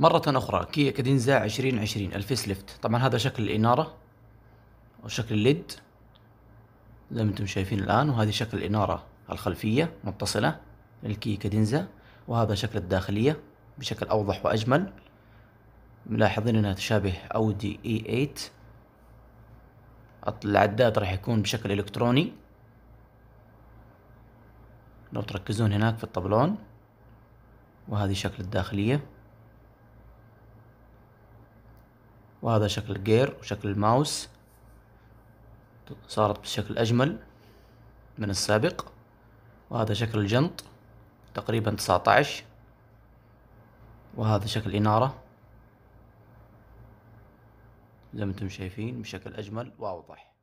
مرة أخرى كيا كادينزا 2020 الفيس ليفت طبعا هذا شكل الإنارة وشكل الليد زي ما انتم شايفين الآن وهذه شكل الإنارة الخلفية متصلة للكيا كادينزا وهذا شكل الداخلية بشكل أوضح وأجمل ملاحظين أنها تشابه أودي اي 8 العداد راح يكون بشكل إلكتروني لو تركزون هناك في الطبلون وهذه شكل الداخلية وهذا شكل الجير وشكل الماوس صارت بشكل أجمل من السابق وهذا شكل الجنط تقريبا تسعة عشر وهذا شكل إنارة زي ما انتم شايفين بشكل أجمل وأوضح